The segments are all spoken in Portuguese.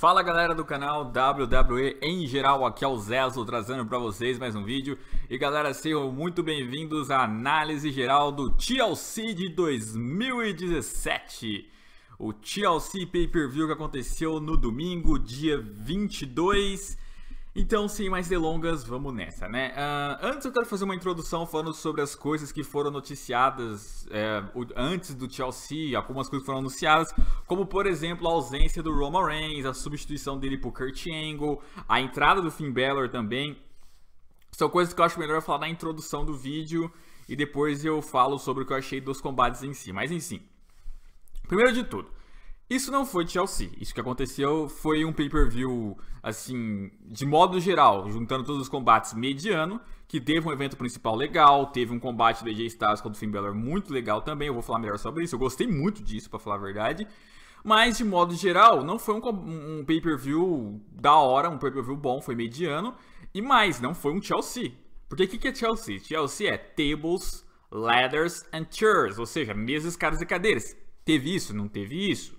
Fala galera do canal WWE em geral, aqui é o Zezo trazendo para vocês mais um vídeo E galera, sejam muito bem-vindos à análise geral do TLC de 2017 O TLC Pay-Per-View que aconteceu no domingo, dia 22 então, sem mais delongas, vamos nessa, né? Uh, antes eu quero fazer uma introdução falando sobre as coisas que foram noticiadas é, antes do Chelsea, algumas coisas foram anunciadas, como por exemplo a ausência do Roman Reigns, a substituição dele por Kurt Angle, a entrada do Finn Balor também. São coisas que eu acho melhor eu falar na introdução do vídeo e depois eu falo sobre o que eu achei dos combates em si. Mas enfim, primeiro de tudo, isso não foi Chelsea. Isso que aconteceu foi um pay-per-view, assim, de modo geral, juntando todos os combates mediano, que teve um evento principal legal, teve um combate da AJ Styles contra o Finn Balor muito legal também, eu vou falar melhor sobre isso, eu gostei muito disso, para falar a verdade. Mas, de modo geral, não foi um, um pay-per-view da hora, um pay-per-view bom, foi mediano. E mais, não foi um Chelsea. Porque o que, que é Chelsea? Chelsea é tables, ladders and chairs, ou seja, mesas, caras e cadeiras. Teve isso? Não teve isso?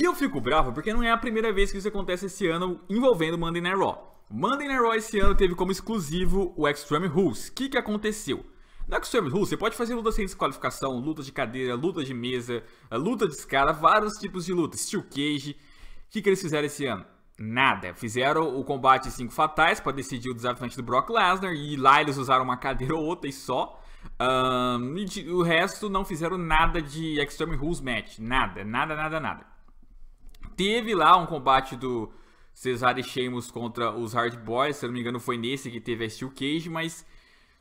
E eu fico bravo porque não é a primeira vez que isso acontece esse ano envolvendo Monday Night Raw. Monday Night Raw esse ano teve como exclusivo o Extreme Rules. O que, que aconteceu? No Extreme Rules você pode fazer luta sem desqualificação, luta de cadeira, luta de mesa, luta de escada, vários tipos de luta, steel cage. O que, que eles fizeram esse ano? Nada. Fizeram o combate 5 fatais para decidir o desafiante do Brock Lesnar e lá eles usaram uma cadeira ou outra e só. Um, e o resto não fizeram nada de Extreme Rules Match. Nada, nada, nada, nada. Teve lá um combate do Cesar e Sheamus contra os Hard Boys, se não me engano foi nesse que teve a Steel Cage, mas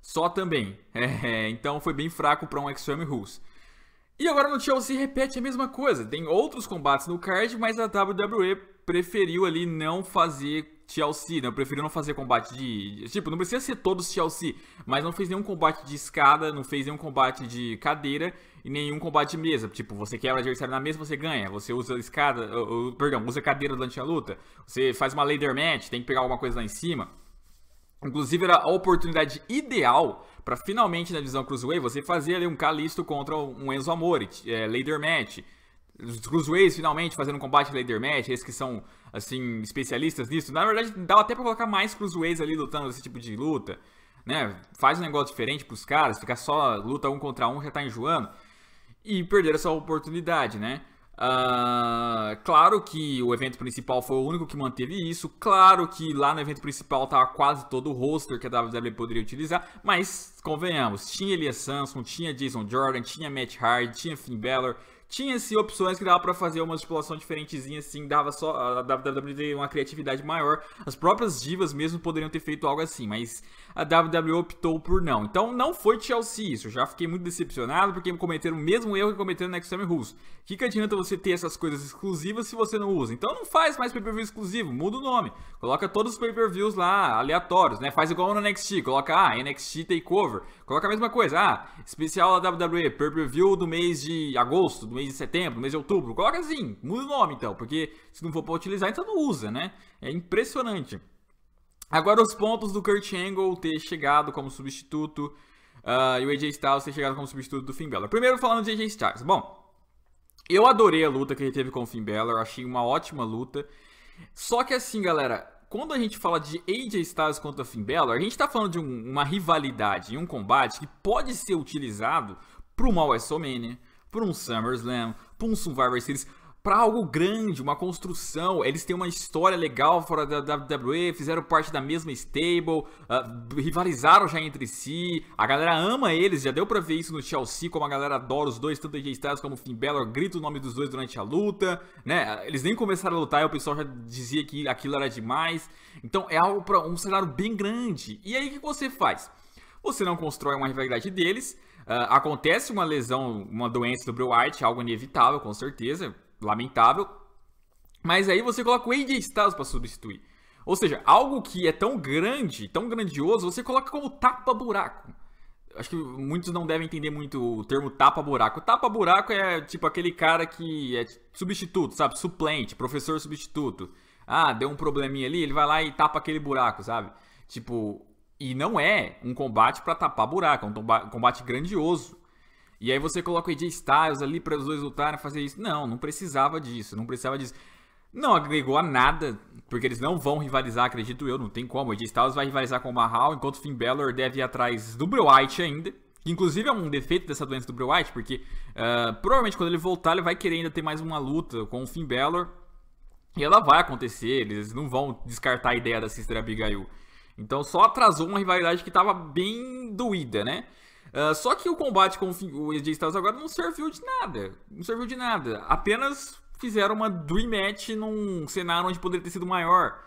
só também. É, então foi bem fraco para um Extreme Rules. E agora no TLC repete a mesma coisa. Tem outros combates no card, mas a WWE preferiu ali não fazer Chelsea, né? Eu preferi não fazer combate de. Tipo, não precisa ser todos Chelsea, mas não fez nenhum combate de escada, não fez nenhum combate de cadeira e nenhum combate de mesa. Tipo, você quebra o adversário na mesa, você ganha. Você usa escada, perdão, usa cadeira durante a luta. Você faz uma ladder match, tem que pegar alguma coisa lá em cima. Inclusive, era a oportunidade ideal para finalmente na divisão Cruiserweight você fazer ali um Calisto contra um Enzo Amore, é, Match. Os Cruiserweights finalmente fazendo um combate Leader Match, eles que são, assim, especialistas nisso. Na verdade, dava até pra colocar mais Cruiserweights ali lutando nesse tipo de luta, né? Faz um negócio diferente pros caras, ficar só luta um contra um já tá enjoando. E perderam essa oportunidade, né? Uh, claro que o evento principal foi o único que manteve isso. Claro que lá no evento principal tava quase todo o roster que a WWE poderia utilizar. Mas, convenhamos, tinha Elias Samson, tinha Jason Jordan, tinha Matt Hardy, tinha Finn Balor, tinha-se opções que dava para fazer uma manipulação diferentezinha, assim, dava só. A WWE uma criatividade maior. As próprias divas mesmo poderiam ter feito algo assim, mas a WWE optou por não. Então não foi Chelsea isso. Eu já fiquei muito decepcionado porque cometeram o mesmo erro que cometeram no Extreme Rules. Que que adianta você ter essas coisas exclusivas se você não usa? Então não faz mais pay-per-view exclusivo, muda o nome. Coloca todos os pay-per-views lá, aleatórios, né? Faz igual no NXT, coloca ah, NXT Takeover. Coloca a mesma coisa, ah, especial da WWE, pay-per-view do mês de agosto, do mês de setembro, mês de outubro, coloca assim, muda o nome então, porque se não for para utilizar, então não usa, né? É impressionante. Agora os pontos do Kurt Angle ter chegado como substituto uh, e o AJ Styles ter chegado como substituto do Finn Balor. Primeiro falando de AJ Styles. Bom, eu adorei a luta que ele teve com o Finn Balor, achei uma ótima luta. Só que assim, galera, quando a gente fala de AJ Styles contra Finn Balor, a gente está falando de um, uma rivalidade e um combate que pode ser utilizado para uma WrestleMania, para um SummerSlam, para um Survivor Series, para algo grande, uma construção. Eles têm uma história legal fora da WWE, fizeram parte da mesma stable, uh, rivalizaram já entre si. A galera ama eles, já deu pra ver isso no Chelsea, como a galera adora os dois, tanto AJ Styles como Finn Balor, grita o nome dos dois durante a luta, né? Eles nem começaram a lutar e o pessoal já dizia que aquilo era demais. Então é algo para um cenário bem grande. E aí o que você faz? Você não constrói uma rivalidade deles, ah, acontece uma lesão, uma doença do Bray Wyatt, algo inevitável, com certeza, lamentável. Mas aí você coloca o AJ Styles para substituir. Ou seja, algo que é tão grande, tão grandioso, você coloca como tapa-buraco. Acho que muitos não devem entender muito o termo tapa-buraco. Tapa-buraco é tipo aquele cara que é substituto, sabe? Suplente, professor substituto. Ah, deu um probleminha ali, ele vai lá e tapa aquele buraco, sabe? Tipo, e não é um combate para tapar buraco, é um combate grandioso. E aí você coloca o AJ Styles ali para os dois lutarem, fazer isso. Não, não precisava disso, não precisava disso. Não agregou a nada, porque eles não vão rivalizar, acredito eu, não tem como. O AJ Styles vai rivalizar com o Mahal, enquanto o Finn Balor deve ir atrás do Bray White ainda. Que inclusive é um defeito dessa doença do Bray White porque uh, provavelmente quando ele voltar ele vai querer ainda ter mais uma luta com o Finn Balor. E ela vai acontecer, eles não vão descartar a ideia da Sister Abigail. Então só atrasou uma rivalidade que estava bem doída, né? Uh, só que o combate com o AJ Styles agora não serviu de nada. Não serviu de nada. Apenas fizeram uma Dream Match num cenário onde poderia ter sido maior.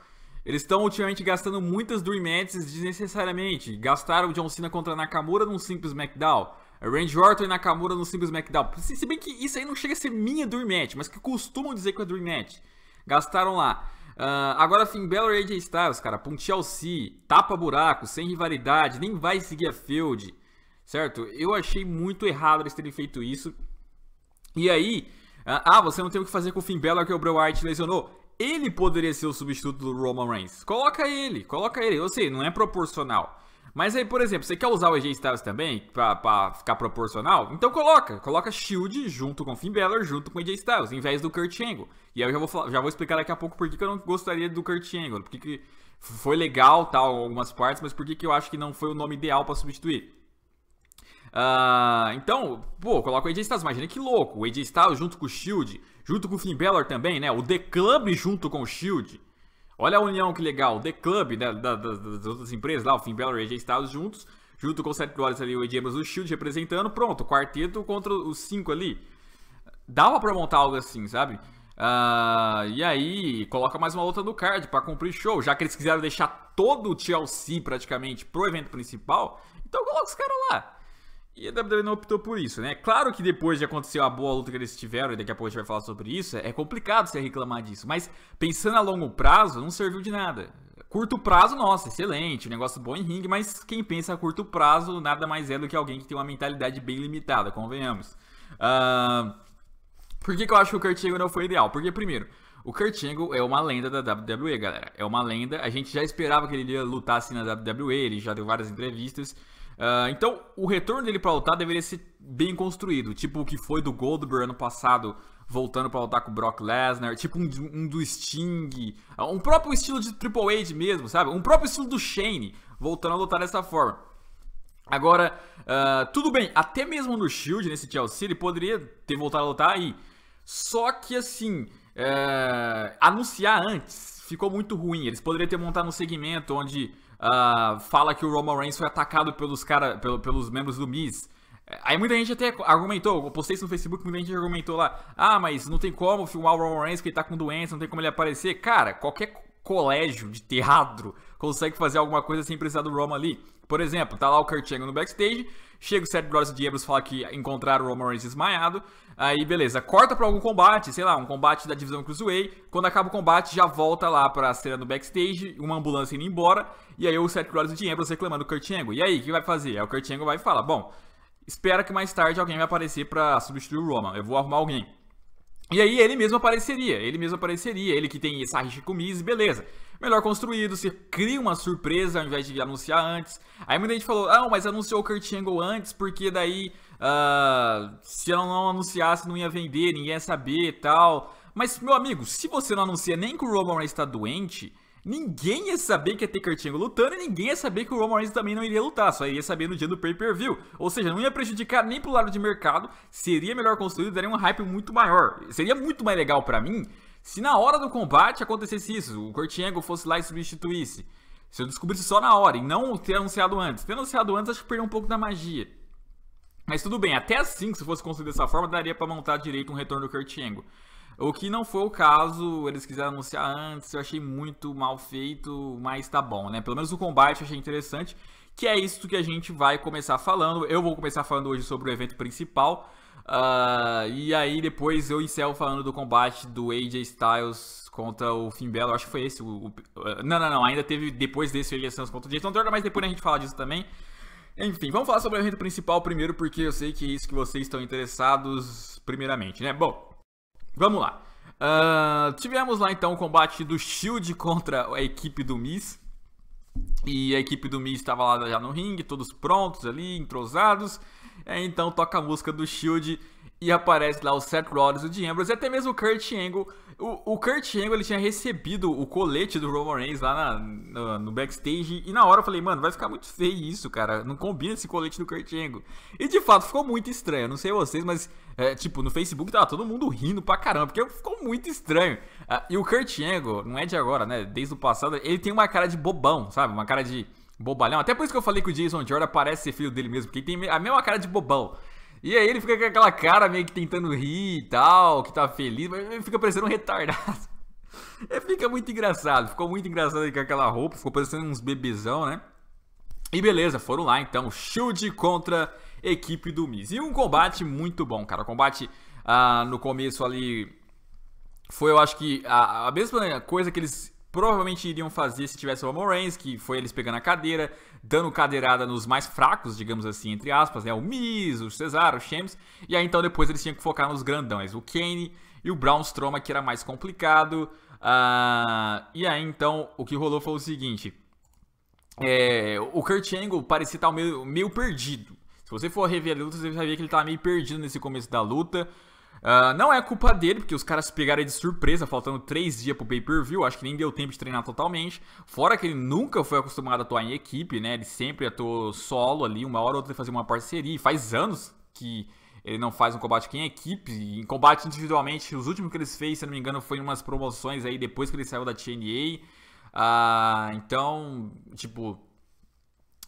Eles estão ultimamente gastando muitas Dream Matches desnecessariamente. Gastaram o John Cena contra Nakamura num simples SmackDown. Randy Orton e Nakamura num simples SmackDown. Se bem que isso aí não chega a ser minha Dream Match, mas que costumam dizer que é Dream Match. Gastaram lá. Uh, agora Finn Balor e AJ Styles, cara, ponte ao si, tapa buraco, sem rivalidade, nem vai seguir a field, certo? Eu achei muito errado eles terem feito isso. E aí, uh, ah, você não tem o que fazer com o Finn Balor que é o Bray Wyatt lesionou. Ele poderia ser o substituto do Roman Reigns. Coloca ele, coloca ele. Eu sei, não é proporcional. Mas aí, por exemplo, você quer usar o AJ Styles também para ficar proporcional? Então coloca, coloca Shield junto com Finn Balor, junto com AJ Styles, em vez do Kurt Angle. E aí eu já vou, falar, já vou explicar daqui a pouco por que, que eu não gostaria do Kurt Angle, porque que foi legal tal algumas partes, mas por que, que eu acho que não foi o nome ideal para substituir. Uh, então, pô, coloca o AJ Styles, imagina que louco, o AJ Styles junto com o Shield, junto com o Finn Balor também, né? O The Club junto com o Shield. Olha a união que legal. The Club, né, da, da, das outras empresas lá, o Finn Balor e AJ Styles juntos. Junto com o Seth Rollins ali, o AJ Amos, o Shield representando. Pronto, quarteto contra os cinco ali. Dava pra montar algo assim, sabe? Uh, e aí, coloca mais uma luta no card para cumprir show. Já que eles quiseram deixar todo o TLC praticamente pro evento principal, então coloca os caras lá. E a WWE não optou por isso, né? Claro que depois de acontecer a boa luta que eles tiveram, e daqui a pouco a gente vai falar sobre isso, é complicado você reclamar disso. Mas pensando a longo prazo, não serviu de nada. Curto prazo, nossa, excelente, um negócio bom em ringue, mas quem pensa a curto prazo nada mais é do que alguém que tem uma mentalidade bem limitada, convenhamos. Uh, por que, que eu acho que o Kurt Angle não foi ideal? Porque, primeiro, o Kurt Angle é uma lenda da WWE, galera. É uma lenda. A gente já esperava que ele ia lutar assim na WWE, ele já deu várias entrevistas. Ah, então, o retorno dele para lutar deveria ser bem construído, tipo o que foi do Goldberg ano passado, voltando para lutar com o Brock Lesnar, tipo um, um, do Sting, um próprio estilo de Triple H mesmo, sabe? Um próprio estilo do Shane, voltando a lutar dessa forma. Agora, uh, tudo bem, até mesmo no Shield, nesse Chelsea, ele poderia ter voltado a lutar aí. Só que, assim, uh, anunciar antes ficou muito ruim. Eles poderiam ter montado um segmento onde uh, fala que o Roman Reigns foi atacado pelos, cara, pelo, pelos membros do Miz. É, aí muita gente até argumentou, eu postei isso no Facebook, muita gente argumentou lá, ah, mas não tem como filmar o Roman Reigns porque ele tá com doença, não tem como ele aparecer. Cara, qualquer colégio de teatro consegue fazer alguma coisa sem precisar do Roman ali. Por exemplo, tá lá o Kurt Angle no backstage, Chega o Seth de Diablos fala que encontraram o Roman Reigns desmaiado. Aí beleza, corta pra algum combate, sei lá, um combate da divisão Cruiserweight. Quando acaba o combate, já volta lá pra cena do backstage, uma ambulância indo embora. E aí o Seth Rollins de o Ambrose reclamando do Kurt Angle. E aí, o que vai fazer? Aí o Kurt Angle vai e fala, bom, espera que mais tarde alguém vai aparecer pra substituir o Roman. Eu vou arrumar alguém. E aí ele mesmo apareceria, ele mesmo apareceria, ele que tem essa Hishikumise, beleza. Melhor construído, você cria uma surpresa ao invés de anunciar antes. Aí muita gente falou, ah, mas anunciou o Kurt Angle antes porque daí uh, se ela não anunciasse não ia vender, ninguém ia saber e tal. Mas, meu amigo, se você não anuncia nem que o Roman Reigns está doente, Ninguém ia saber que ia ter Curtinho lutando e ninguém ia saber que o Roman Reigns também não iria lutar, só iria saber no dia do pay-per-view. Ou seja, não ia prejudicar nem pro lado de mercado, seria melhor construído, daria um hype muito maior. Seria muito mais legal para mim se na hora do combate acontecesse isso, o Curtinho fosse lá e substituísse. Se eu descobrisse só na hora e não ter anunciado antes. Ter anunciado antes, acho que perdeu um pouco da magia. Mas tudo bem, até assim, se fosse construído dessa forma, daria para montar direito um retorno do Kurt Angle. O que não foi o caso, eles quiseram anunciar antes, eu achei muito mal feito, mas tá bom, né? Pelo menos o combate eu achei interessante, que é isso que a gente vai começar falando. Eu vou começar falando hoje sobre o evento principal, uh, e aí depois eu encerro falando do combate do AJ Styles contra o Finn Balor, acho que foi esse. O, o, ah, não, não, não, ainda teve depois desse o AJ Styles contra o Jason Jordan, mas depois a gente fala disso também. Enfim, vamos falar sobre o evento principal primeiro, porque eu sei que é isso que vocês estão interessados primeiramente, né? Bom, Vamos lá. Uh, tivemos lá então o combate do Shield contra a equipe do Miss. E a equipe do Miz estava lá já no ringue, todos prontos ali, entrosados. É, então toca a música do Shield e aparece lá o Seth Rollins, o Dean Ambrose e até mesmo o Kurt Angle. O, o Kurt Angle ele tinha recebido o colete do Roman Reigns lá na, no backstage. E na hora eu falei, mano, vai ficar muito feio isso, cara. Não combina esse colete do Kurt Angle. E de fato ficou muito estranho. Não sei vocês, mas é, tipo, no Facebook tava todo mundo rindo pra caramba, porque ficou muito estranho. Ah, e o Kurt Angle, não é de agora, né? Desde o passado, ele tem uma cara de bobão, sabe? Uma cara de bobalhão. Até por isso que eu falei que o Jason Jordan parece ser filho dele mesmo, porque ele tem a mesma cara de bobão. E aí ele fica com aquela cara meio que tentando rir e tal, que tá feliz, mas ele fica parecendo um retardado. É, fica muito engraçado, ficou muito engraçado com aquela roupa, ficou parecendo uns bebezão, né? E beleza, foram lá então, Shield contra equipe do Miz. E um combate muito bom, cara. O combate ah, no começo ali foi, eu acho que, a, a mesma coisa que eles provavelmente iriam fazer se tivesse o Roman Reigns, que foi eles pegando a cadeira, dando cadeirada nos mais fracos, digamos assim, entre aspas, né? O Miz, o Cesaro, o Sheamus, e aí então depois eles tinham que focar nos grandões, o Kane e o Braun Strowman, que era mais complicado, uh, e aí então o que rolou foi o seguinte, é, o Kurt Angle parecia estar meio, meio perdido, se você for rever a luta, você vai ver que ele estava meio perdido nesse começo da luta, Uh, não é culpa dele, porque os caras pegaram de surpresa, faltando 3 dias pro pay-per-view. Acho que nem deu tempo de treinar totalmente. Fora que ele nunca foi acostumado a atuar em equipe, né? Ele sempre atuou solo ali, uma hora ou outra ele fazia uma parceria. E faz anos que ele não faz um combate em equipe. Em combate individualmente, os últimos que ele fez, se não me engano, foi em umas promoções aí depois que ele saiu da TNA. Uh, ah, então, tipo.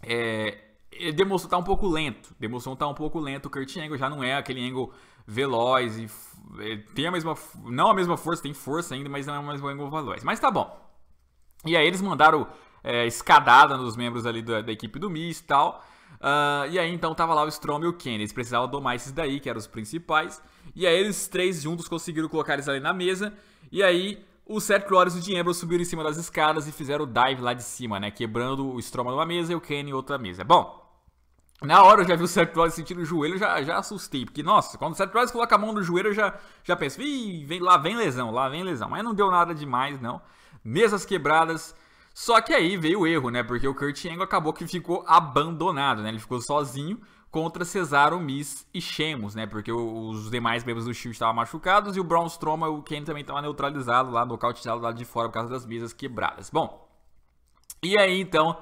É, ele demonstrou tá um pouco lento. Demonstrou tá um pouco lento. O Kurt Angle já não é aquele Angle veloz e é, tem a mesma. Não a mesma força, tem força ainda, mas não é mais veloz. Mas tá bom. E aí eles mandaram é, escadada nos membros ali da, da equipe do Miz e tal. Uh, e aí então tava lá o Strom e o Kenny. Eles precisavam domar esses daí, que eram os principais. E aí eles três juntos conseguiram colocar eles ali na mesa. E aí o Seth Rollins e o Dean Ambrose subiram em cima das escadas e fizeram o dive lá de cima, né? Quebrando o Strom numa mesa e o Kenny em outra mesa. Bom, na hora eu já vi o Seth Rollins sentindo o joelho, já, já assustei. Porque, nossa, quando o Seth Rollins coloca a mão no joelho, eu já, já penso, Ih, vem, lá vem lesão, lá vem lesão. Mas não deu nada demais, não. Mesas quebradas. Só que aí veio o erro, né? Porque o Kurt Angle acabou que ficou abandonado, né? Ele ficou sozinho contra Cesaro, Miss e Sheamus, né? Porque os demais membros do Shield estavam machucados e o Braun Strowman e o Kane também estava neutralizados lá, nocauteado lá de fora por causa das mesas quebradas. Bom, e aí então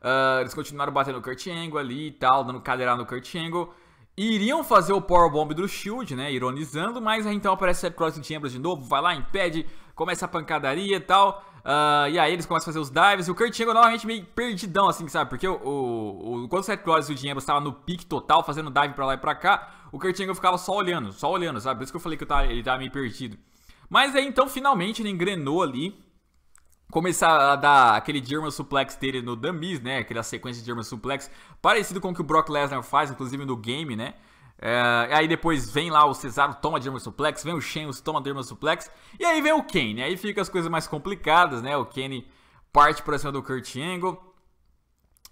Uh, eles continuaram batendo o Kurt Angle ali e tal, dando cadeirada no Kurt Angle. E iriam fazer o Bomb do Shield, né? Ironizando, mas aí então aparece Seth Cross e Ambrose de novo, vai lá, impede, começa a pancadaria e tal. Uh, e aí eles começam a fazer os dives. E o Kurt Angle novamente meio perdidão, assim, sabe? Porque o, o, o quando o Seth Cross e o Ambrose estavam no pique total, fazendo dive pra lá e pra cá, o Kurt Angle ficava só olhando, só olhando, sabe? Por isso que eu falei que eu tava, ele tava meio perdido. Mas aí então finalmente ele engrenou ali começar a dar aquele German suplex dele no Dummies, né? Aquela sequência de German suplex, parecido com o que o Brock Lesnar faz, inclusive no game, né? É, aí depois vem lá o Cesaro, toma German suplex, vem o Sheamus, toma German suplex, e aí vem o Kane, né? aí fica as coisas mais complicadas, né? O Kane parte pra cima do Kurt Angle,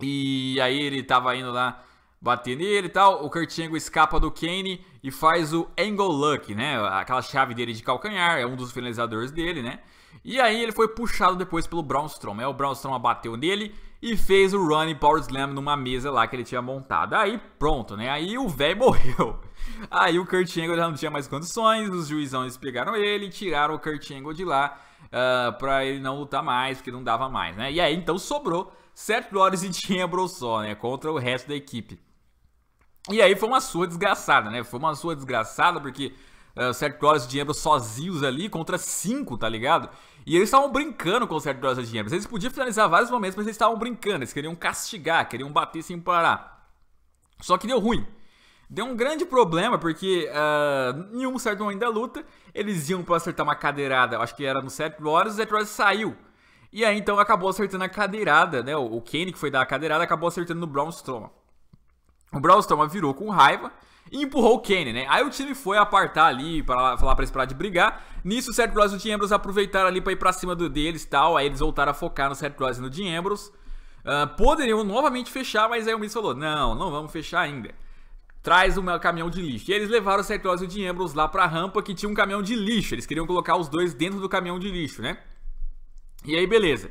e aí ele tava indo lá bater nele e tal, o Kurt Angle escapa do Kane e faz o Angle Luck, né? Aquela chave dele de calcanhar, é um dos finalizadores dele, né? E aí ele foi puxado depois pelo Braun Strowman. O Strowman bateu nele e fez o Running Power Slam numa mesa lá que ele tinha montado. Aí pronto, né? Aí o velho morreu. Aí o Kurt Angle já não tinha mais condições, os juizões pegaram ele e tiraram o Kurt Angle de lá uh, pra ele não lutar mais, porque não dava mais, né? E aí então sobrou Seth Rollins e Chamber só, né? Contra o resto da equipe. E aí foi uma sua desgraçada, né? Foi uma sua desgraçada porque uh, é, certo de dinheiro sozinhos ali contra cinco, tá ligado? E eles estavam brincando com o certo dólares de dinheiro. Eles podiam finalizar vários momentos, mas eles estavam brincando. Eles queriam castigar, queriam bater sem parar. Só que deu ruim. Deu um grande problema, porque uh, ah, em um certo momento da luta, eles iam para acertar uma cadeirada, acho que era no Seth Rollins, o Seth Rollins saiu. E aí então acabou acertando a cadeirada, né? O Kenny que foi dar a cadeirada acabou acertando no Braun Strowman. O Braun Strowman virou com raiva, e empurrou o Kane, né? Aí o time foi apartar ali, para falar para eles parar de brigar. Nisso, o Seth Rollins e o Dean Ambrose aproveitaram ali para ir para cima do deles e tal. Aí eles voltaram a focar no Seth Rollins e no Dean Ambrose. Uh, poderiam novamente fechar, mas aí o Miz falou, não, não vamos fechar ainda. Traz o meu caminhão de lixo. E eles levaram o Seth Rollins e o Dean Ambrose lá para a rampa que tinha um caminhão de lixo. Eles queriam colocar os dois dentro do caminhão de lixo, né? E aí, beleza.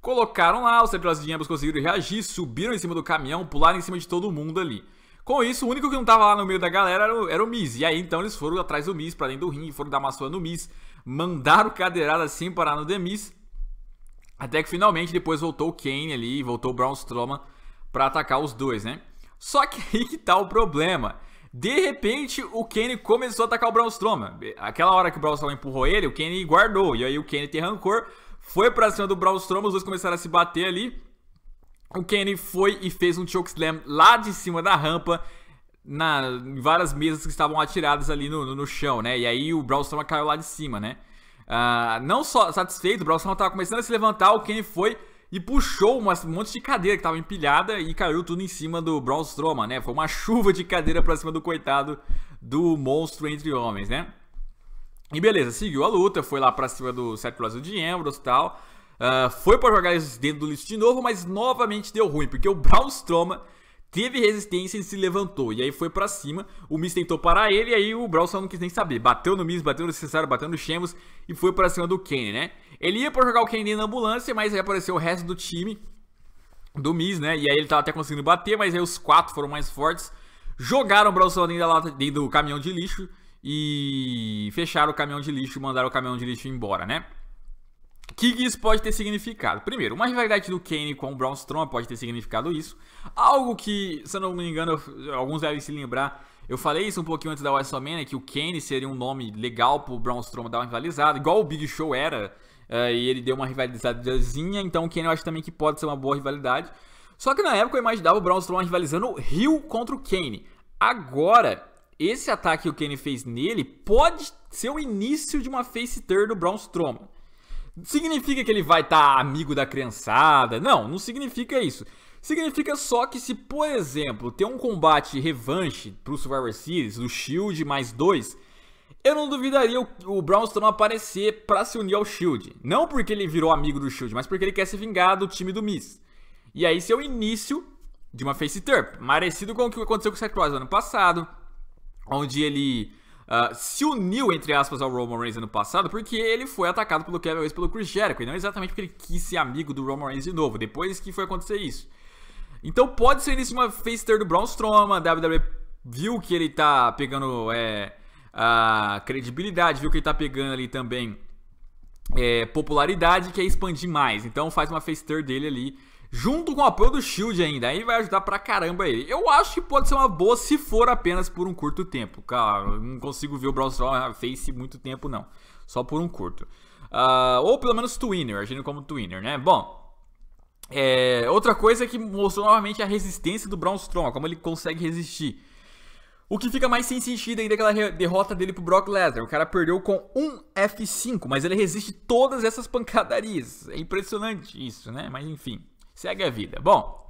Colocaram lá, os Seth Rollins e o Dean Ambrose conseguiram reagir, subiram em cima do caminhão, pularam em cima de todo mundo ali. Com isso, o único que não tava lá no meio da galera era o, era o Miz. E aí então eles foram atrás do Miz, pra dentro do ringue, foram dar uma surra no Miz, mandaram cadeirada assim parar no The Miz. Até que finalmente depois voltou o Kane ali, voltou o Braun Strowman pra atacar os dois, né? Só que aí que tá o problema. De repente, o Kane começou a atacar o Braun Strowman. Aquela hora que o Braun Strowman empurrou ele, o Kane guardou. E aí o Kane tem rancor, foi pra cima do Braun Strowman, os dois começaram a se bater ali. O Kenny foi e fez um chokeslam lá de cima da rampa, na várias mesas que estavam atiradas ali no, no, no chão, né? E aí o Braun Strowman caiu lá de cima, né? Uh, não só satisfeito, o Braun Strowman estava começando a se levantar, o Kenny foi e puxou umas, um monte de cadeira que estava empilhada e caiu tudo em cima do Braun Strowman, né? Foi uma chuva de cadeira pra cima do coitado do monstro entre homens, né? E beleza, seguiu a luta, foi lá pra cima do Seth Rollins de Ambrose e tal. Uh, foi para jogar dentro do lixo de novo, mas novamente deu ruim, porque o Strowman teve resistência e se levantou. E aí foi para cima, o Miz tentou parar ele, e aí o só não quis nem saber. Bateu no Miz, bateu no Cesaro, bateu no Sheamus e foi para cima do Kane, né? Ele ia para jogar o Kane na ambulância, mas aí apareceu o resto do time do Miz, né? E aí ele tava até conseguindo bater, mas aí os quatro foram mais fortes. Jogaram o Braunstroma dentro, lata, dentro do caminhão de lixo e fecharam o caminhão de lixo, mandaram o caminhão de lixo embora, né? O que isso pode ter significado? Primeiro, uma rivalidade do Kane com o Braun Strowman pode ter significado isso. Algo que, se eu não me engano, alguns devem se lembrar, eu falei isso um pouquinho antes da WrestleMania, né, que o Kane seria um nome legal pro Braun Strowman dar uma rivalizada, igual o Big Show era, eh, e ele deu uma rivalizadazinha, então o Kane eu acho também que pode ser uma boa rivalidade. Só que na época eu imaginava o Braun Strowman rivalizando Rio contra o Kane. Agora, esse ataque que o Kane fez nele pode ser o início de uma face turn do Braun Strowman. Significa que ele vai estar tá amigo da criançada? Não, não significa isso. Significa só que se, por exemplo, ter um combate revanche pro Survivor Series, do Shield mais dois, eu não duvidaria o, o aparecer para se unir ao Shield. Não porque ele virou amigo do Shield, mas porque ele quer se vingar do time do Miz. E aí esse é o início de uma face turn, parecido com o que aconteceu com o Seth Rollins ano passado, onde ele ah, se uniu, entre aspas, ao Roman Reigns ano passado, porque ele foi atacado pelo Kevin Owens pelo Chris Jericho, e não exatamente porque ele quis ser amigo do Roman Reigns de novo, depois que foi acontecer isso. Então pode ser isso uma face do Braun Strowman, a WWE viu que ele tá pegando é, a credibilidade, viu que ele tá pegando ali também é, popularidade, quer expandir mais, então faz uma face dele ali junto com o apoio do Shield ainda. Aí vai ajudar pra caramba ele. Eu acho que pode ser uma boa se for apenas por um curto tempo. Cara, não consigo ver o Brawl Strong Face muito tempo, não. Só por um curto. Uh, ou pelo menos Twinner, agindo como Twinner, né? Bom, é, outra coisa é que mostrou novamente a resistência do Braun Strowman, como ele consegue resistir. O que fica mais sem sentido ainda é aquela derrota dele pro Brock Lesnar. O cara perdeu com um F5, mas ele resiste todas essas pancadarias. É impressionante isso, né? Mas enfim. Segue a vida. Bom,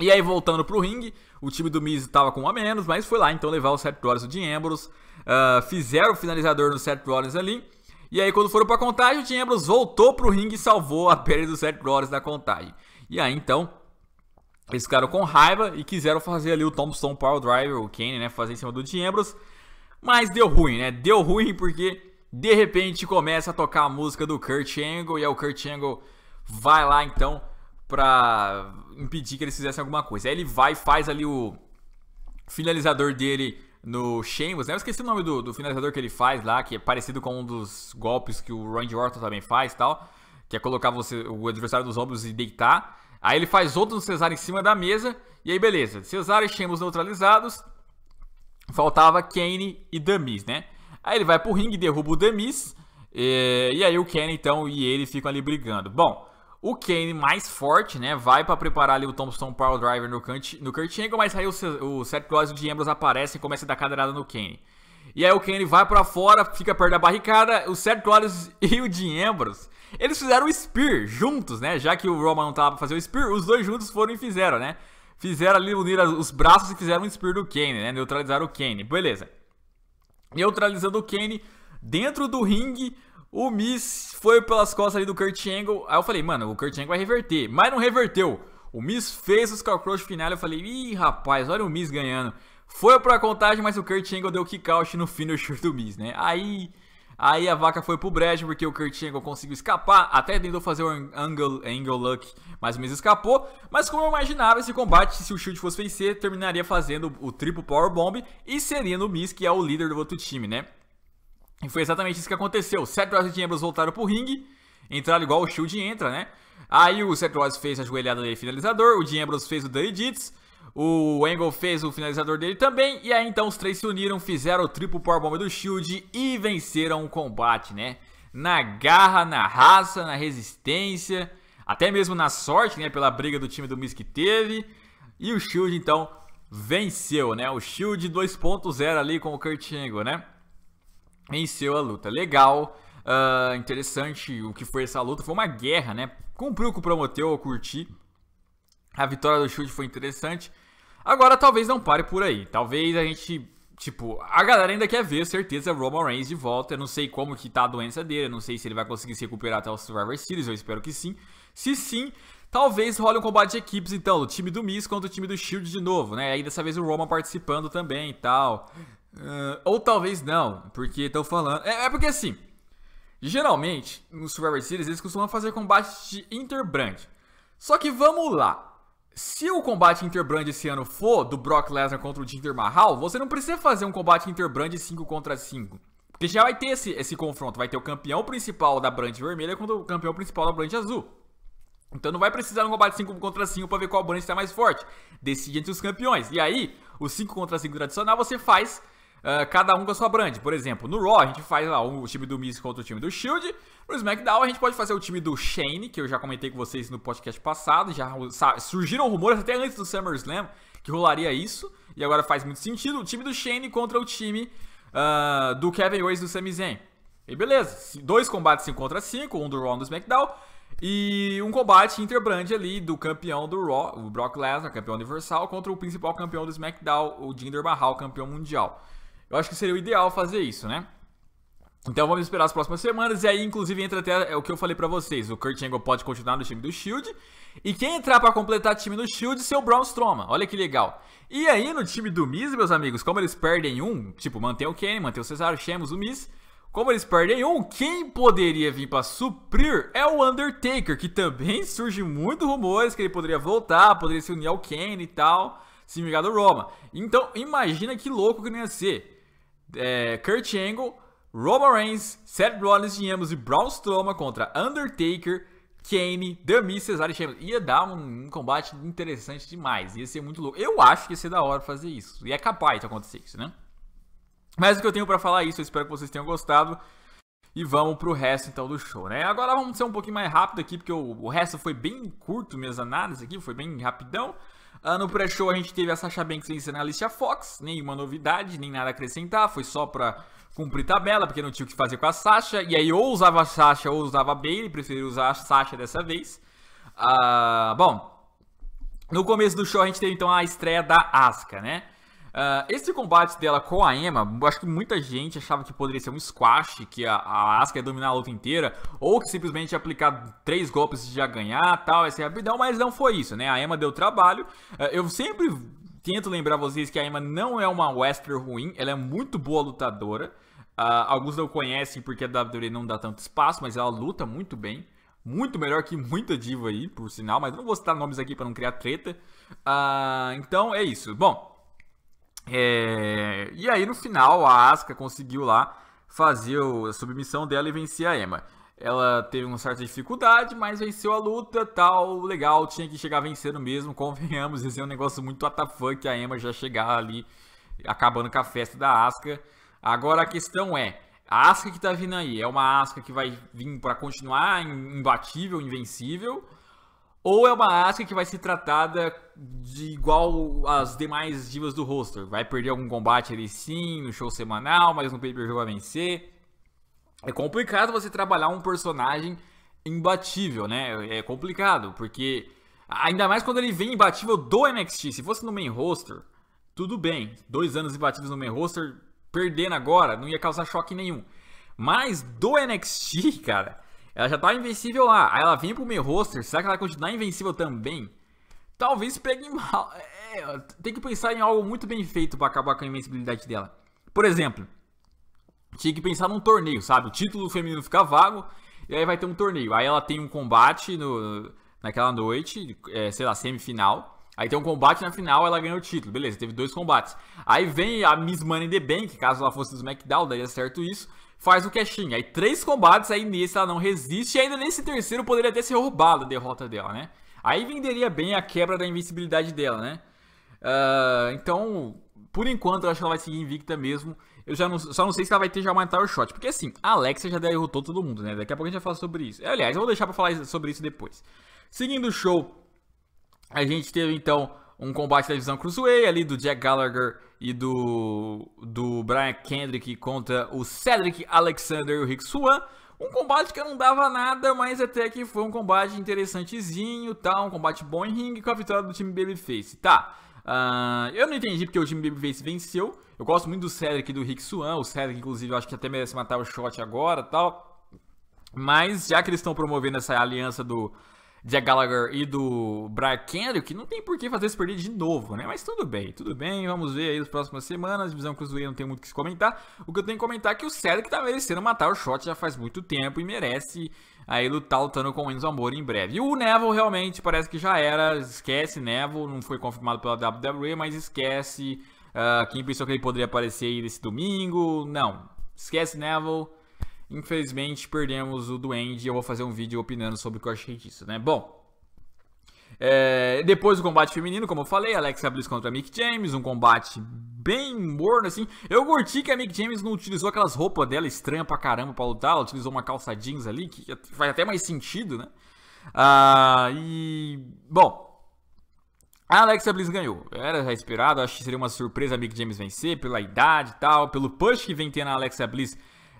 e aí voltando pro ringue, o time do Miz estava com um a menos, mas foi lá então levar o Seth Rollins o Dean Ambrose. Uh, fizeram o finalizador no Seth Rollins ali. E aí quando foram pra contagem, o Dean Ambrose voltou pro ringue e salvou a pele do Seth Rollins da contagem. E aí então, eles ficaram com raiva e quiseram fazer ali o Thompson Power Driver, o Kane, né, fazer em cima do Dean Ambrose. Mas deu ruim, né? Deu ruim porque de repente começa a tocar a música do Kurt Angle e aí o Kurt Angle vai lá então para impedir que eles fizessem alguma coisa. Aí ele vai e faz ali o finalizador dele no Sheamus, né? Eu esqueci o nome do, do, finalizador que ele faz lá, que é parecido com um dos golpes que o Randy Orton também faz tal, que é colocar você, o adversário dos ombros e deitar. Aí ele faz outro no Cesaro em cima da mesa, e aí beleza, Cesaro e Sheamus neutralizados, faltava Kane e Demis, né? Aí ele vai pro ringue, derruba o Demis e, eh, e aí o Kane então e ele ficam ali brigando. Bom, o Kane, mais forte, né? Vai para preparar ali o Thompson Power Driver no, Kurt, no Kurt Angle, mas aí o, Seth Rollins e o Dean aparecem e começam a dar cadeirada no Kane. E aí o Kane vai para fora, fica perto da barricada, o Seth Rollins e o Dean Ambrose, eles fizeram o Spear juntos, né? Já que o Roman não tava pra fazer o Spear, os dois juntos foram e fizeram, né? Fizeram ali, unir os braços e fizeram um Spear do Kane, né? Neutralizaram o Kane, beleza. Neutralizando o Kane, dentro do ringue, o Miss foi pelas costas ali do Kurt Angle. Aí eu falei, mano, o Kurt Angle vai reverter. Mas não reverteu. O Miss fez os Cockroach final. Eu falei, ih, rapaz, olha o Miss ganhando. Foi pra contagem, mas o Kurt Angle deu kick out no finisher do Miss, né? Aí, aí a vaca foi pro brejo, porque o Kurt Angle conseguiu escapar. Até tentou fazer o Angle, angle Luck, mas o Miss escapou. Mas como eu imaginava, esse combate, se o Shield fosse vencer, terminaria fazendo o triple Power Bomb e seria no Miss, que é o líder do outro time, né? E foi exatamente isso que aconteceu. Seth Rollins e Ambrose voltaram pro ringue, entraram igual o Shield entra, né? Aí o Seth Rollins fez a joelhada dele finalizador, o Dean Ambrose fez o Dirty Deeds, o Angle fez o finalizador dele também, e aí então os três se uniram, fizeram o Triple powerbomb do Shield e venceram o combate, né? Na garra, na raça, na resistência, até mesmo na sorte, né? Pela briga do time do Miz que teve, e o Shield então venceu, né? O Shield 2.0 ali com o Kurt Angle, né? venceu a luta. Legal, uh, interessante o que foi essa luta. Foi uma guerra, né? Cumpriu com o prometeu eu curti. A vitória do chute foi interessante. Agora talvez não pare por aí. Talvez a gente. Tipo, a galera ainda quer ver, certeza, Roman Reigns de volta. Eu não sei como que tá a doença dele, eu não sei se ele vai conseguir se recuperar até o Survivor Series, eu espero que sim. Se sim, talvez role um combate de equipes, então, do time do Miz contra o time do Shield de novo, né? Aí dessa vez o Roman participando também e tal. Uh, ou talvez não, porque estão falando. É, é, porque assim. Geralmente, nos Survivor Series, eles costumam fazer combates de Interbrand. Só que vamos lá. Se o combate Interbrand esse ano for do Brock Lesnar contra o Jinder Mahal, você não precisa fazer um combate Interbrand 5 contra 5. Porque já vai ter esse, esse confronto. Vai ter o campeão principal da Brand vermelha contra o campeão principal da Brand azul. Então não vai precisar de um combate 5 contra 5 para ver qual Brand está mais forte. Decide entre os campeões. E aí, o 5 contra 5 tradicional você faz ah, cada um com a sua brand. Por exemplo, no Raw a gente faz lá o time do Miz contra o time do Shield. No SmackDown a gente pode fazer o time do Shane, que eu já comentei com vocês no podcast passado. Já sabe, surgiram rumores até antes do SummerSlam que rolaria isso. E agora faz muito sentido. O time do Shane contra o time uh, do Kevin Owens do Sami Zayn. E beleza, dois combates 5 contra 5, um do Raw e um do SmackDown. E um combate interbrand ali do campeão do Raw, o Brock Lesnar, campeão universal, contra o principal campeão do SmackDown, o Jinder Mahal, campeão mundial. Eu acho que seria o ideal fazer isso, né? Então vamos esperar as próximas semanas e aí inclusive entra até é o que eu falei para vocês, o Kurt Angle pode continuar no time do Shield e quem entrar para completar time no Shield é o Braun Strowman. Olha que legal. E aí no time do Miz, meus amigos, como eles perdem um, tipo, mantém o Kenny, mantém o Cesaro, Sheamus, o Miz, como eles perdem um, quem poderia vir para suprir é o Undertaker, que também surge muito rumores que ele poderia voltar, poderia se unir ao Kenny e tal, se ligar do Roma. Então imagina que louco que não ia ser é, Kurt Angle, Roman Reigns, Seth Rollins, tínhamos e Braun Strowman contra Undertaker, Kane, The Miz, Cesaro e Sheamus. Ia dar um, um, combate interessante demais. Ia ser muito louco. Eu acho que ia ser da hora fazer isso. E é capaz de acontecer isso, né? Mas o que eu tenho para falar é isso. Eu espero que vocês tenham gostado. E vamos pro resto então do show, né? Agora vamos ser um pouquinho mais rápido aqui, porque o, o resto foi bem curto, minhas análises aqui, foi bem rapidão. Ah, no pré-show a gente teve a Sasha Banks vencendo a Alicia Fox, nenhuma novidade, nem nada a acrescentar, foi só pra cumprir tabela, porque não tinha o que fazer com a Sasha, e aí ou usava a Sasha ou usava a Bailey, preferiu usar a Sasha dessa vez. Ah, bom, no começo do show a gente teve então a estreia da Asuka, né? Uh, esse combate dela com a Emma, acho que muita gente achava que poderia ser um squash, que a, a Asuka ia dominar a luta inteira, ou que simplesmente ia aplicar três golpes e já ganhar, tal, ia ser rapidão, mas não foi isso, né? A Emma deu trabalho. Uh, eu sempre tento lembrar vocês que a Emma não é uma wrestler ruim, ela é muito boa lutadora. Uh, alguns não conhecem porque a WWE não dá tanto espaço, mas ela luta muito bem. Muito melhor que muita diva aí, por sinal, mas não vou citar nomes aqui para não criar treta. então é isso. Bom, é, e aí no final a Asuka conseguiu lá fazer a submissão dela e vencer a Emma. Ela teve uma certa dificuldade, mas venceu a luta, tal, legal, tinha que chegar vencendo mesmo, convenhamos, esse é um negócio muito WTF que a Emma já chegar ali acabando com a festa da Asuka. Agora a questão é, a Asuka que tá vindo aí, é uma Asuka que vai vir para continuar imbatível, invencível, ou é uma Asuka que vai ser tratada de igual as demais divas do roster. Vai perder algum combate ali sim, no show semanal, mas no pay-per-view vai vencer. É complicado você trabalhar um personagem imbatível, né? É complicado, porque ainda mais quando ele vem imbatível do NXT. Se fosse no main roster, tudo bem. Dois anos imbatíveis no main roster, perdendo agora, não ia causar choque nenhum. Mas do NXT, cara, ela já tá invencível lá. Aí ela vem pro meu roster. Será que ela vai continuar invencível também? Talvez pegue mal. É, tem que pensar em algo muito bem feito para acabar com a invencibilidade dela. Por exemplo, tinha que pensar num torneio, sabe? O título feminino fica vago e aí vai ter um torneio. Aí ela tem um combate no, naquela noite, é, sei lá, semifinal. Aí tem um combate na final, ela ganha o título. Beleza, teve dois combates. Aí vem a Miss Money in the Bank, caso ela fosse do SmackDown, daria certo isso faz o cashin. Aí três combates, aí nesse ela não resiste, e ainda nesse terceiro poderia até ser roubada a derrota dela, né? Aí venderia bem a quebra da invencibilidade dela, né? Uh, então, por enquanto, eu acho que ela vai seguir invicta mesmo. Eu já não, só não sei se ela vai ter já uma entire Shot. Porque assim, a Alexa já derrotou todo mundo, né? Daqui a pouco a gente vai falar sobre isso. Eh, aliás, eu vou deixar pra falar sobre isso depois. Seguindo o show, a gente teve então um combate da divisão Cruiserweight ali do Jack Gallagher e do, do Brian Kendrick contra o Cedric Alexander e o Rick Swan. Um combate que não dava nada, mas até que foi um combate interessantezinho, tá? Um combate bom em ringue com a vitória do time Babyface, tá? Uh, eu não entendi porque o time Babyface venceu. Eu gosto muito do Cedric e do Rick Swan. O Cedric, inclusive, eu acho que até merece matar o shot agora tal. Mas já que eles estão promovendo essa aliança do Jack Gallagher e do Brian Kendrick, não tem por que fazer isso perder de novo, né? Mas tudo bem, tudo bem, vamos ver aí nas próximas semanas. Divisão Cruzeiro não tem muito o que se comentar. O que eu tenho que comentar é que o Cedric tá merecendo matar o shot já faz muito tempo e merece aí lutar lutando com o Enzo Amor em breve. E o Neville realmente parece que já era, esquece Neville, não foi confirmado pela WWE, mas esquece. Uh, quem pensou que ele poderia aparecer aí nesse domingo? Não, esquece Neville. Infelizmente, perdemos o Duende e eu vou fazer um vídeo opinando sobre o que eu achei disso, né? Bom, é, depois do combate feminino, como eu falei, Alexa Bliss contra Mick James, um combate bem morno, assim. Eu curti que a Mick James não utilizou aquelas roupas dela estranha pra caramba pra lutar, ela utilizou uma calça jeans ali, que faz até mais sentido, né? Ah, e. Bom. A Alexa Bliss ganhou. Era já esperado, acho que seria uma surpresa a Mick James vencer, pela idade e tal, pelo push que vem tendo a Alexa Bliss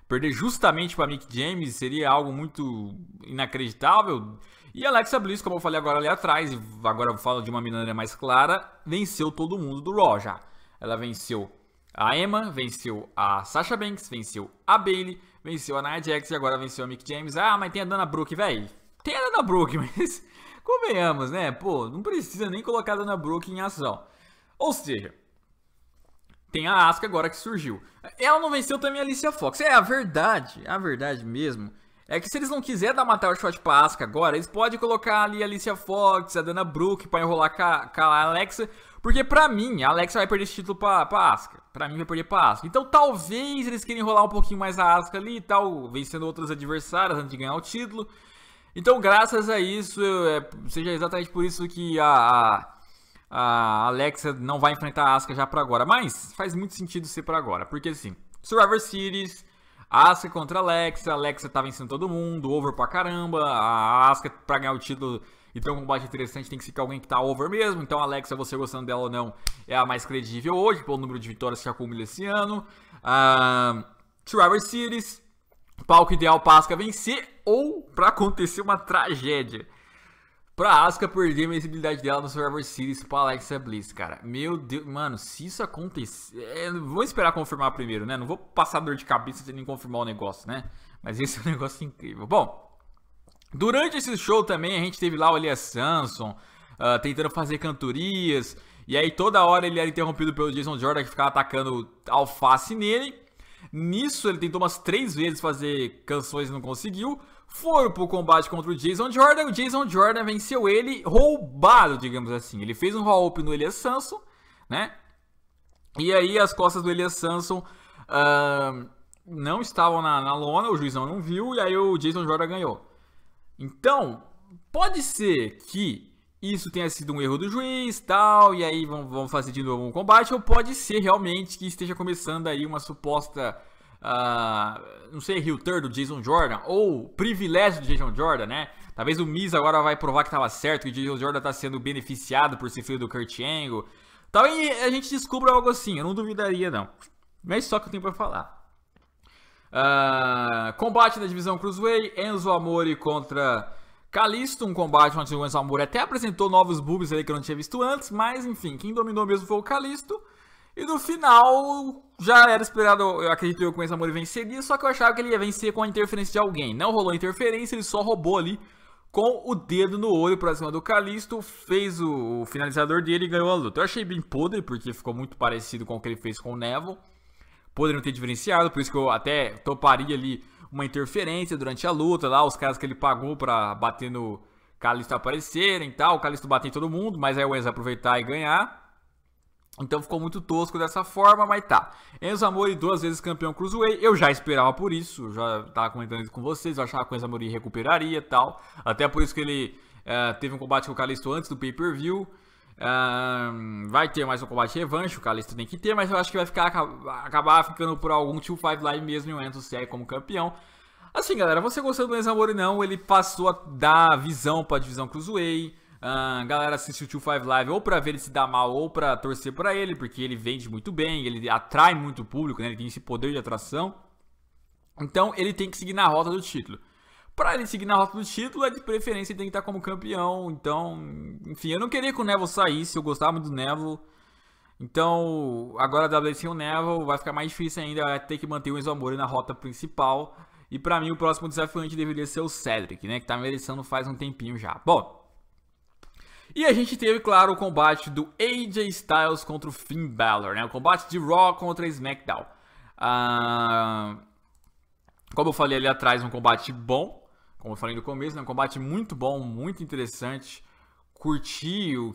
Perder justamente para Mick James seria algo muito inacreditável. E Alexa Bliss, como eu falei agora ali atrás, e agora eu falo de uma maneira mais clara, venceu todo mundo do Raw já. Ela venceu a Emma, venceu a Sasha Banks, venceu a Bailey, venceu a Nia Jax e agora venceu a Mick James. Ah, mas tem a Dana Brooke, velho. Tem a Dana Brooke, mas convenhamos, né? Pô, não precisa nem colocar a Dana Brooke em ação. Ou seja, tem a Asuka agora que surgiu. Ela não venceu também a Alicia Fox. É a verdade, a verdade mesmo. É que se eles não quiserem dar uma title shot pra Asuka agora, eles podem colocar ali a Alicia Fox, a Dana Brooke pra enrolar a, com a Alexa. Porque pra mim, a Alexa vai perder esse título pra, pra Asuka. Pra mim vai perder pra Asuka. Então talvez eles queiram enrolar um pouquinho mais a Asuka ali e tal, vencendo outras adversárias antes de ganhar o título. Então graças a isso, eu, é, seja exatamente por isso que a, a a Alexa não vai enfrentar a Asuka já para agora. Mas faz muito sentido ser para agora, porque assim, Survivor Series, Asuka contra Alexa, Alexa tá vencendo todo mundo, over pra caramba, a Asuka pra ganhar o título e ter um combate interessante tem que ficar alguém que tá over mesmo, então a Alexa, você gostando dela ou não, é a mais credível hoje, pelo número de vitórias que acumula esse ano. Uh, Survivor Series, palco ideal pra Asuka vencer ou pra acontecer uma tragédia. Pra Asuka perder a visibilidade dela no Survivor Series pra Alexa Bliss, cara. Meu Deus, mano, se isso acontecer. É, vou esperar confirmar primeiro, né? Não vou passar dor de cabeça sem nem confirmar o negócio, né? Mas esse é um negócio incrível. Bom, durante esse show também a gente teve lá o Elias Samson uh, ah, tentando fazer cantorias. E aí toda hora ele era interrompido pelo Jason Jordan que ficava atacando alface nele. Nisso ele tentou umas três vezes fazer canções e não conseguiu foram pro combate contra o Jason Jordan. O Jason Jordan venceu ele roubado, digamos assim. Ele fez um roll-up no Elias Samson, né? E aí as costas do Elias Samson uh, não estavam na, na lona, o juizão não viu, e aí o Jason Jordan ganhou. Então, pode ser que isso tenha sido um erro do juiz, tal, e aí vão, vão fazer de novo um combate, ou pode ser realmente que esteja começando aí uma suposta Uh, não sei, Hilter do Jason Jordan, ou privilégio do Jason Jordan, né? Talvez o Miz agora vai provar que estava certo, que o Jason Jordan está sendo beneficiado por ser filho do Kurt Angle. Talvez a gente descubra algo assim, eu não duvidaria não. Mas só que eu tenho para falar. Uh, combate da divisão Cruiserweight, Enzo Amore contra Calisto, um combate onde o Enzo Amore até apresentou novos bugs ali que eu não tinha visto antes, mas enfim, quem dominou mesmo foi o Calisto. E no final, já era esperado, eu acredito eu, que o mori venceria, só que eu achava que ele ia vencer com a interferência de alguém. Não rolou interferência, ele só roubou ali com o dedo no olho pra cima do Calisto, fez o, finalizador dele e ganhou a luta. Eu achei bem podre, porque ficou muito parecido com o que ele fez com o Neville. não ter diferenciado, por isso que eu até toparia ali uma interferência durante a luta lá, os caras que ele pagou pra bater no Calisto aparecerem e tal, o Calisto bater em todo mundo, mas aí o Enzo aproveitar e ganhar. Então ficou muito tosco dessa forma, mas tá. Enzo Amori, duas vezes campeão Cruiserweight, eu já esperava por isso, já tava comentando isso com vocês, eu achava que o Enzo Amori recuperaria e tal. Até por isso que ele uh, teve um combate com o Calisto antes do pay-per-view. Uh, vai ter mais um combate revanche, o Calisto tem que ter, mas eu acho que vai ficar, acabar ficando por algum 2-5 live mesmo e o Enzo segue como campeão. Assim, galera, você gostou do Enzo Amori não, ele passou a dar visão pra divisão Cruiserweight a ah, galera assiste o Tio Five Live ou pra ver ele se dar mal ou pra torcer pra ele, porque ele vende muito bem, ele atrai muito público, né? Ele tem esse poder de atração. Então ele tem que seguir na rota do título. Pra ele seguir na rota do título, é de preferência ele tem que estar tá como campeão. Então, enfim, eu não queria que o Neville saísse, eu gostava muito do Neville. Então, agora a WWE sem o Neville vai ficar mais difícil ainda, vai é ter que manter o Enzo Amore na rota principal. E para mim o próximo desafiante deveria ser o Cedric, né, que tá merecendo faz um tempinho já. Bom, e a gente teve, claro, o combate do AJ Styles contra o Finn Balor, né? O combate de Raw contra SmackDown. Ah, como eu falei ali atrás, um combate bom. Como eu falei no começo, né? um combate muito bom, muito interessante. Curti o,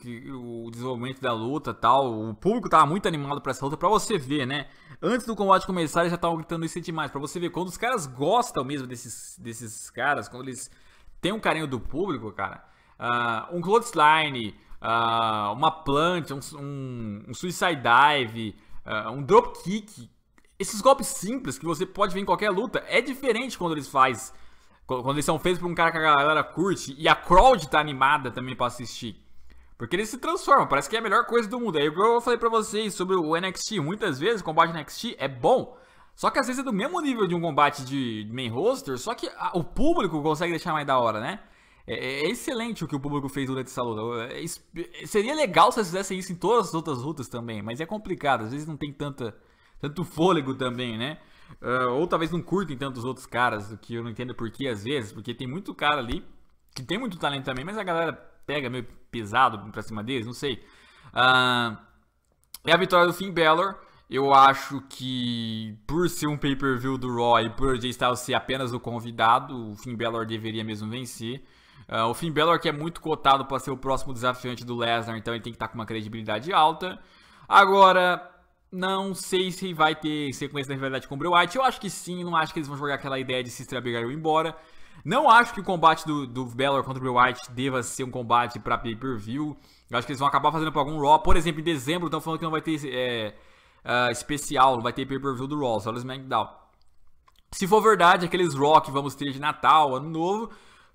o desenvolvimento da luta tal. O público tava muito animado para essa luta, para você ver, né? Antes do combate começar, eles já estavam gritando isso sentindo demais. para você ver, quando os caras gostam mesmo desses, desses caras, quando eles têm um carinho do público, cara uh, um clothesline, uh, uma plant, um, um, um suicide dive, uh, um drop kick. Esses golpes simples que você pode ver em qualquer luta é diferente quando eles faz, quando eles são feitos por um cara que a galera curte e a crowd tá animada também para assistir. Porque eles se transformam, parece que é a melhor coisa do mundo. É Aí eu falei para vocês sobre o NXT, muitas vezes o combate NXT é bom, só que às vezes é do mesmo nível de um combate de main roster, só que a, o público consegue deixar mais da hora, né? É, é, é, excelente o que o público fez durante essa luta. É, é, é, seria legal se eles fizessem isso em todas as outras lutas também, mas é complicado. Às vezes não tem tanta, tanto fôlego também, né? Uh, ou talvez não curtem tantos outros caras, o que eu não entendo por que às vezes, porque tem muito cara ali que tem muito talento também, mas a galera pega meio pesado pra cima deles, não sei. Uh, é a vitória do Finn Balor. Eu acho que por ser um pay-per-view do Raw e por Jay Styles ser apenas o convidado, o Finn Balor deveria mesmo vencer. Uh, o Finn Balor que é muito cotado para ser o próximo desafiante do Lesnar, então ele tem que estar tá com uma credibilidade alta. Agora, não sei se vai ter sequência da rivalidade com o Bray White. Eu acho que sim, não acho que eles vão jogar aquela ideia de Sister Abigail embora. Não acho que o combate do, do Balor contra o Bray White deva ser um combate para pay-per-view. Eu acho que eles vão acabar fazendo para algum Raw. Por exemplo, em dezembro estão falando que não vai ter é, uh, especial, não vai ter pay-per-view do Raw, só do SmackDown. Se for verdade, aqueles Raw que vamos ter de Natal, Ano Novo,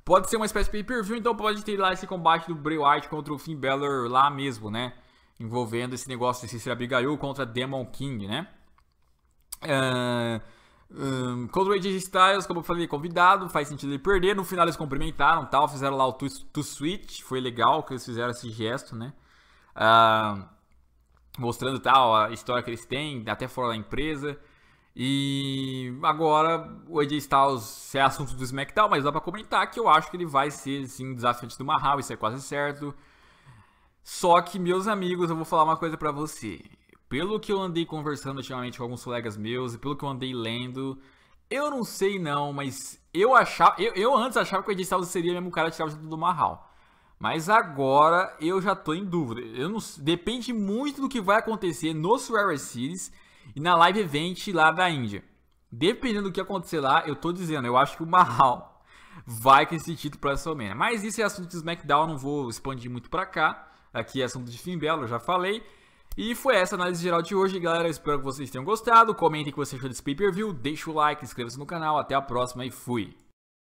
Pode ser uma espécie de pay-per-view, então pode ter lá esse combate do Bray White contra o Finn Balor lá mesmo, né? Envolvendo esse negócio de Cecília Abigail contra Demon King, né? Uh, ah, um, contra o AJ Styles, como eu falei, convidado, faz sentido ele perder. No final eles cumprimentaram tal, fizeram lá o to, to switch, foi legal que eles fizeram esse gesto, né? Uh, mostrando tal a história que eles têm, até fora da empresa. E agora o AJ Styles é assunto do SmackDown, mas dá pra comentar que eu acho que ele vai ser sim desafiante do Mahal, isso é quase certo. Só que, meus amigos, eu vou falar uma coisa para você. Pelo que eu andei conversando ultimamente com alguns colegas meus e pelo que eu andei lendo, eu não sei não, mas eu achava. Eu, eu antes achava que o AJ Styles seria mesmo o cara tirar o título do Mahal. Mas agora eu já tô em dúvida. Eu não, depende muito do que vai acontecer no Survivor Series e na live event lá da Índia. Dependendo do que acontecer lá, eu tô dizendo, eu acho que o Mahal vai com esse título para WrestleMania. Mas isso é assunto de SmackDown, não vou expandir muito para cá. Aqui é assunto de Finn Balor, já falei. E foi essa análise geral de hoje, galera. Eu espero que vocês tenham gostado. Comentem o que você achou desse pay-per-view, deixa o like, inscreva-se no canal. Até a próxima e fui!